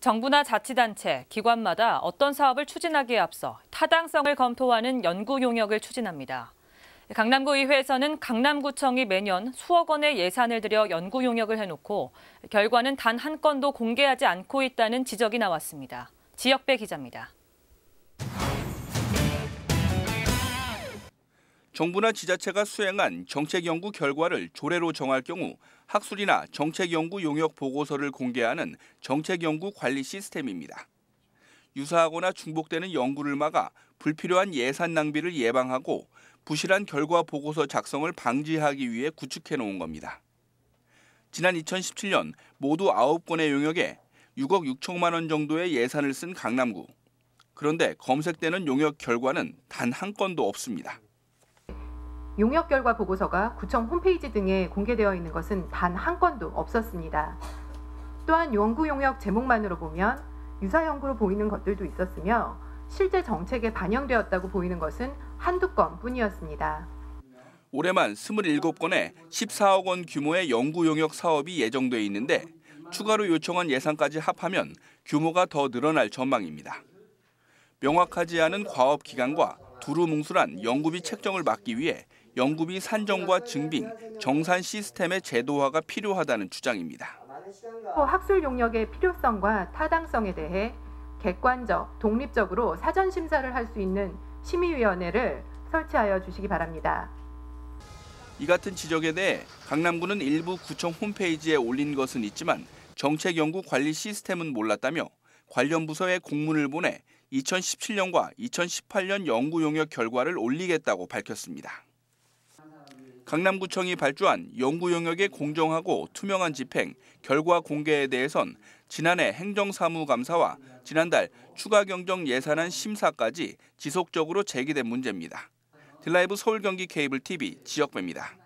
정부나 자치단체, 기관마다 어떤 사업을 추진하기에 앞서 타당성을 검토하는 연구 용역을 추진합니다. 강남구의회에서는 강남구청이 매년 수억 원의 예산을 들여 연구 용역을 해놓고 결과는 단 한 건도 공개하지 않고 있다는 지적이 나왔습니다. 지역배 기자입니다. 정부나 지자체가 수행한 정책 연구 결과를 조례로 정할 경우 학술이나 정책 연구 용역 보고서를 공개하는 정책 연구 관리 시스템입니다. 유사하거나 중복되는 연구를 막아 불필요한 예산 낭비를 예방하고 부실한 결과 보고서 작성을 방지하기 위해 구축해 놓은 겁니다. 지난 2017년 모두 9건의 용역에 6억 6천만 원 정도의 예산을 쓴 강남구. 그런데 검색되는 용역 결과는 단 한 건도 없습니다. 용역 결과 보고서가 구청 홈페이지 등에 공개되어 있는 것은 단 한 건도 없었습니다. 또한 연구 용역 제목만으로 보면 유사 연구로 보이는 것들도 있었으며 실제 정책에 반영되었다고 보이는 것은 한두 건뿐이었습니다. 올해만 27건의 14억 원 규모의 연구 용역 사업이 예정돼 있는데 추가로 요청한 예산까지 합하면 규모가 더 늘어날 전망입니다. 명확하지 않은 과업 기간과 두루뭉술한 연구비 책정을 막기 위해 연구비 산정과 증빙, 정산 시스템의 제도화가 필요하다는 주장입니다. 학술 용역의 필요성과 타당성에 대해 객관적, 독립적으로 사전 심사를 할 수 있는 심의위원회를 설치하여 주시기 바랍니다. 이 같은 지적에 대해 강남구는 일부 구청 홈페이지에 올린 것은 있지만 정책연구 관리 시스템은 몰랐다며 관련 부서에 공문을 보내 2017년과 2018년 연구 용역 결과를 올리겠다고 밝혔습니다. 강남구청이 발주한 연구 용역의 공정하고 투명한 집행, 결과 공개에 대해선 지난해 행정사무감사와 지난달 추가경정예산안 심사까지 지속적으로 제기된 문제입니다. 딜라이브 서울경기 케이블 TV 지역배입니다.